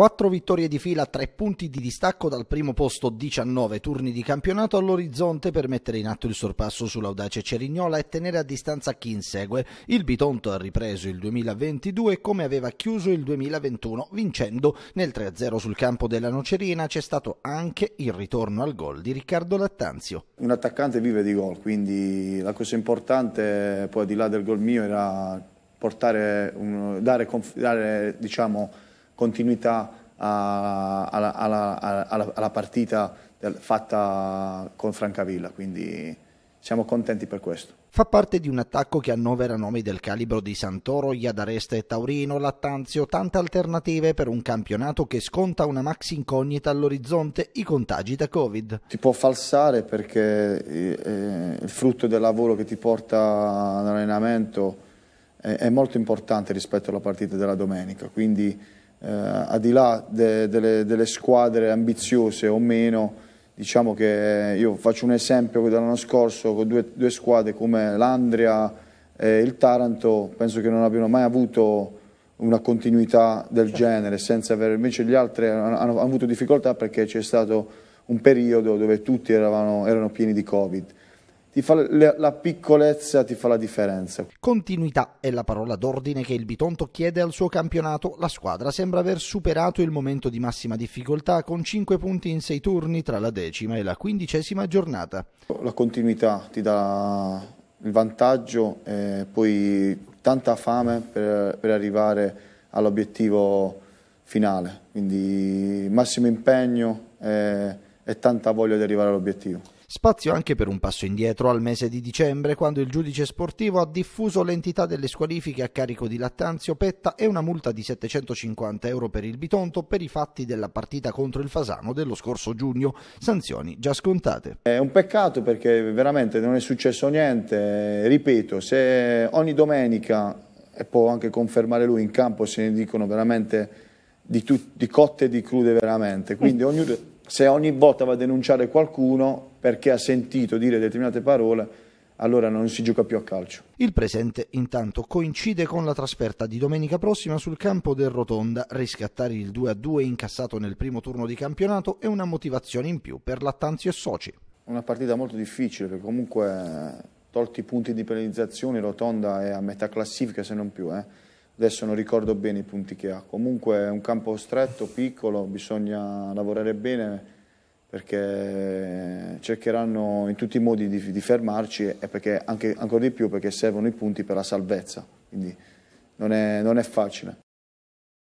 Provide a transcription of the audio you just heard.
4 vittorie di fila, 3 punti di distacco dal primo posto, 19 turni di campionato all'orizzonte per mettere in atto il sorpasso sull'audace Cerignola e tenere a distanza chi insegue. Il Bitonto ha ripreso il 2022 come aveva chiuso il 2021, vincendo nel 3-0 sul campo della Nocerina. C'è stato anche il ritorno al gol di Riccardo Lattanzio. Un attaccante vive di gol, quindi la cosa importante, poi al di là del gol mio, era portare, un, dare, dare diciamo, continuità alla, alla, alla, alla partita del, fatta con Francavilla, quindi siamo contenti per questo. Fa parte di un attacco che annovera nomi del calibro di Santoro, Iadaresta e Taurino, Lattanzio, tante alternative per un campionato che sconta una max incognita all'orizzonte, i contagi da Covid. Ti può falsare perché eh, il frutto del lavoro che ti porta all'allenamento è, è molto importante rispetto alla partita della domenica, quindi eh, al di là de, delle, delle, squadre ambiziose o meno, diciamo che eh, io faccio un esempio dell'anno scorso con due, due squadre come l'Andria e il Taranto, penso che non abbiano mai avuto una continuità del certo. genere, senza aver, invece gli altri hanno, hanno avuto difficoltà perché c'è stato un periodo dove tutti eravano, erano pieni di Covid ti fa le, la piccolezza ti fa la differenza. Continuità è la parola d'ordine che il Bitonto chiede al suo campionato. La squadra sembra aver superato il momento di massima difficoltà con 5 punti in 6 turni tra la decima e la quindicesima giornata. La continuità ti dà il vantaggio e poi tanta fame per, per arrivare all'obiettivo finale, quindi massimo impegno e, e tanta voglia di arrivare all'obiettivo. Spazio anche per un passo indietro al mese di dicembre, quando il giudice sportivo ha diffuso l'entità delle squalifiche a carico di Lattanzio Petta e una multa di 750 euro per il Bitonto per i fatti della partita contro il Fasano dello scorso giugno, sanzioni già scontate. È un peccato perché veramente non è successo niente, ripeto, se ogni domenica, e può anche confermare lui, in campo se ne dicono veramente di, di cotte e di crude veramente, quindi mm. ogni, se ogni volta va a denunciare qualcuno perché ha sentito dire determinate parole allora non si gioca più a calcio. Il presente intanto coincide con la trasferta di domenica prossima sul campo del Rotonda, riscattare il 2-2 incassato nel primo turno di campionato è una motivazione in più per Lattanzi e Soci. Una partita molto difficile perché comunque eh, tolti i punti di penalizzazione Rotonda è a metà classifica se non più. Eh. Adesso non ricordo bene i punti che ha. Comunque è un campo stretto, piccolo, bisogna lavorare bene perché cercheranno in tutti i modi di, di fermarci e perché anche, ancora di più perché servono i punti per la salvezza, quindi non è, non è facile.